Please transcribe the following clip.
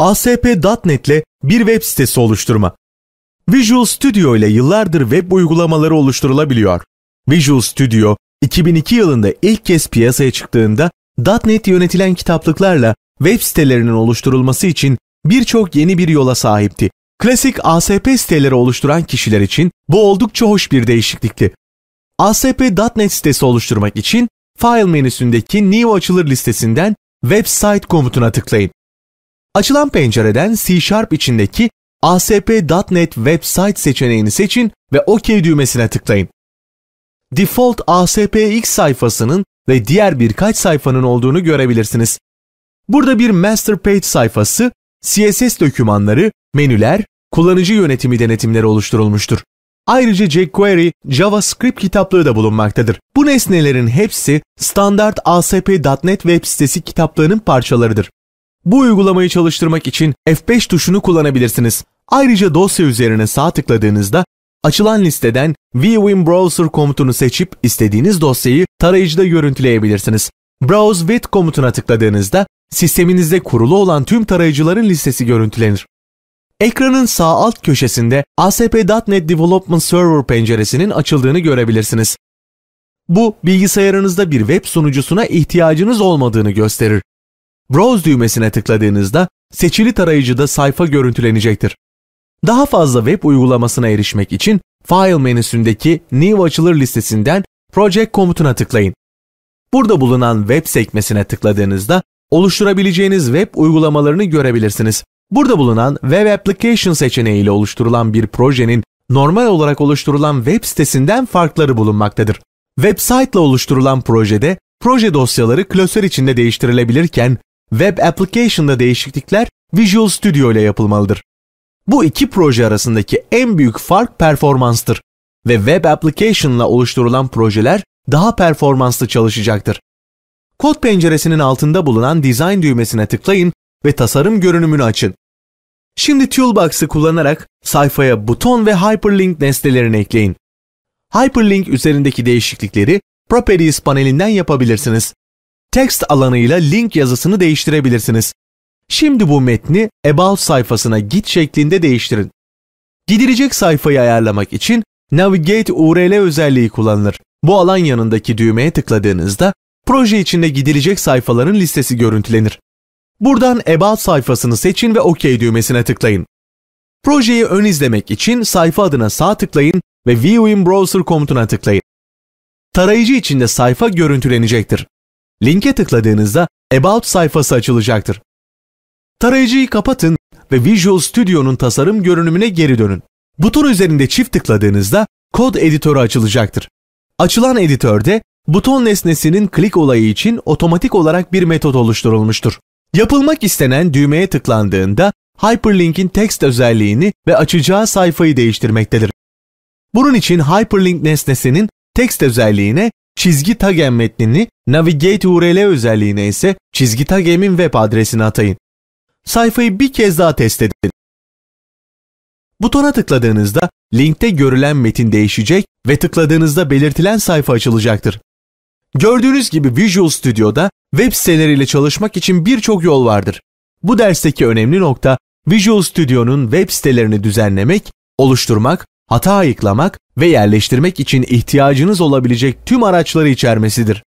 ASP.NET'le bir web sitesi oluşturma. Visual Studio ile yıllardır web uygulamaları oluşturulabiliyor. Visual Studio 2002 yılında ilk kez piyasaya çıktığında .NET yönetilen kitaplıklarla web sitelerinin oluşturulması için birçok yeni bir yola sahipti. Klasik ASP siteleri oluşturan kişiler için bu oldukça hoş bir değişiklikti. ASP.NET sitesi oluşturmak için File menüsündeki New Açılır listesinden Website komutuna tıklayın. Açılan pencereden C Sharp içindeki ASP.NET Website seçeneğini seçin ve OK düğmesine tıklayın. Default ASPX sayfasının ve diğer birkaç sayfanın olduğunu görebilirsiniz. Burada bir master page sayfası, CSS dokümanları, menüler, kullanıcı yönetimi denetimleri oluşturulmuştur. Ayrıca jQuery, JavaScript kitaplığı da bulunmaktadır. Bu nesnelerin hepsi standart ASP.NET web sitesi kitaplığının parçalarıdır. Bu uygulamayı çalıştırmak için F5 tuşunu kullanabilirsiniz. Ayrıca dosya üzerine sağ tıkladığınızda açılan listeden Viewing Browser komutunu seçip istediğiniz dosyayı tarayıcıda görüntüleyebilirsiniz. Browse with komutuna tıkladığınızda sisteminizde kurulu olan tüm tarayıcıların listesi görüntülenir. Ekranın sağ alt köşesinde ASP.NET Development Server penceresinin açıldığını görebilirsiniz. Bu bilgisayarınızda bir web sunucusuna ihtiyacınız olmadığını gösterir. Browse düğmesine tıkladığınızda seçili tarayıcıda sayfa görüntülenecektir. Daha fazla web uygulamasına erişmek için File menüsündeki New açılır listesinden Project komutuna tıklayın. Burada bulunan Web sekmesine tıkladığınızda oluşturabileceğiniz web uygulamalarını görebilirsiniz. Burada bulunan Web Application seçeneği ile oluşturulan bir projenin normal olarak oluşturulan web sitesinden farkları bulunmaktadır. Website ile oluşturulan projede proje dosyaları klasör içinde değiştirilebilirken Web Application'da değişiklikler Visual Studio ile yapılmalıdır. Bu iki proje arasındaki en büyük fark performanstır ve Web application ile oluşturulan projeler daha performanslı çalışacaktır. Kod penceresinin altında bulunan Design düğmesine tıklayın ve tasarım görünümünü açın. Şimdi Toolbox'ı kullanarak sayfaya buton ve hyperlink nesnelerini ekleyin. Hyperlink üzerindeki değişiklikleri Properties panelinden yapabilirsiniz text alanıyla link yazısını değiştirebilirsiniz. Şimdi bu metni About sayfasına git şeklinde değiştirin. Gidilecek sayfayı ayarlamak için Navigate URL özelliği kullanılır. Bu alan yanındaki düğmeye tıkladığınızda proje içinde gidilecek sayfaların listesi görüntülenir. Buradan About sayfasını seçin ve OK düğmesine tıklayın. Projeyi ön izlemek için sayfa adına sağ tıklayın ve View in Browser komutuna tıklayın. Tarayıcı içinde sayfa görüntülenecektir linke tıkladığınızda About sayfası açılacaktır. Tarayıcıyı kapatın ve Visual Studio'nun tasarım görünümüne geri dönün. Buton üzerinde çift tıkladığınızda kod editörü açılacaktır. Açılan editörde buton nesnesinin klik olayı için otomatik olarak bir metot oluşturulmuştur. Yapılmak istenen düğmeye tıklandığında hyperlink'in text özelliğini ve açacağı sayfayı değiştirmektedir. Bunun için hyperlink nesnesinin text özelliğine çizgi tagem metnini Navigate URL özelliğine ise çizgi tagemin web adresini atayın. Sayfayı bir kez daha test edin. Butona tıkladığınızda linkte görülen metin değişecek ve tıkladığınızda belirtilen sayfa açılacaktır. Gördüğünüz gibi Visual Studio'da web siteleriyle çalışmak için birçok yol vardır. Bu dersteki önemli nokta Visual Studio'nun web sitelerini düzenlemek, oluşturmak hata ayıklamak ve yerleştirmek için ihtiyacınız olabilecek tüm araçları içermesidir.